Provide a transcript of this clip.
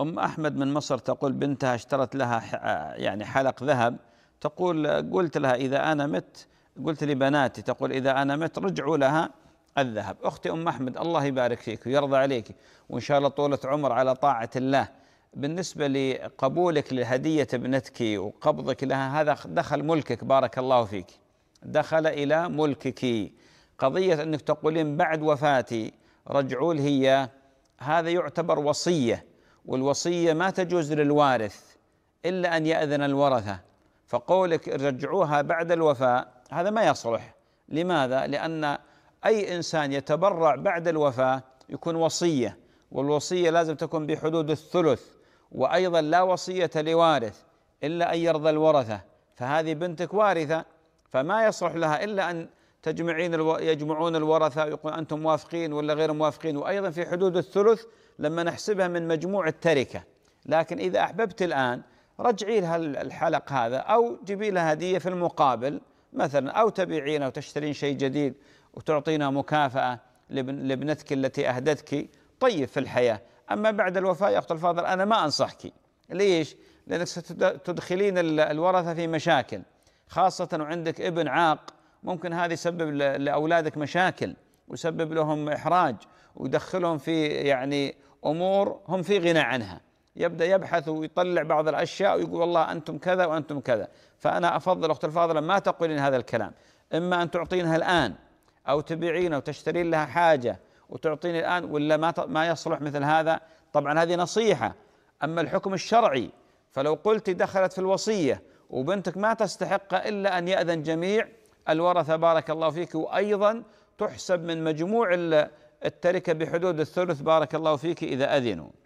أم أحمد من مصر تقول بنتها اشترت لها يعني حلق ذهب تقول قلت لها إذا أنا مت قلت لبناتي تقول إذا أنا مت رجعوا لها الذهب أختي أم أحمد الله يبارك فيك ويرضى عليك وإن شاء الله طولة عمر على طاعة الله بالنسبة لقبولك لهدية ابنتك وقبضك لها هذا دخل ملكك بارك الله فيك دخل إلى ملكك قضية أنك تقولين بعد وفاتي رجعوا لي هذا يعتبر وصية والوصيه ما تجوز للوارث الا ان ياذن الورثه فقولك رجعوها بعد الوفاء هذا ما يصلح لماذا؟ لأن أي إنسان يتبرع بعد الوفاة يكون وصية والوصية لازم تكون بحدود الثلث وأيضا لا وصية لوارث إلا أن يرضى الورثة فهذه بنتك وارثة فما يصلح لها إلا أن تجمعين الو... يجمعون الورثة يقول أنتم موافقين ولا غير موافقين وأيضا في حدود الثلث لما نحسبها من مجموع التركة لكن إذا أحببت الآن رجعي لها الحلق هذا أو جيبي لها هدية في المقابل مثلا أو تبيعين أو تشترين شيء جديد وتعطينا مكافأة لابنتك التي أهدتك طيب في الحياة أما بعد الوفاة يا أخت الفاضل أنا ما أنصحك ليش؟ لأنك ستدخلين الورثة في مشاكل خاصة وعندك ابن عاق ممكن هذا يسبب لاولادك مشاكل ويسبب لهم احراج ويدخلهم في يعني امور هم في غنى عنها يبدا يبحث ويطلع بعض الاشياء ويقول والله انتم كذا وانتم كذا فانا افضل اخت الفاضله ما تقولين هذا الكلام اما ان تعطينها الان او تبيعينها وتشترين لها حاجه وتعطيني الان ولا ما ما يصلح مثل هذا طبعا هذه نصيحه اما الحكم الشرعي فلو قلت دخلت في الوصيه وبنتك ما تستحق الا ان ياذن جميع الورثة بارك الله فيك وأيضا تحسب من مجموع التركة بحدود الثلث بارك الله فيك إذا أذنوا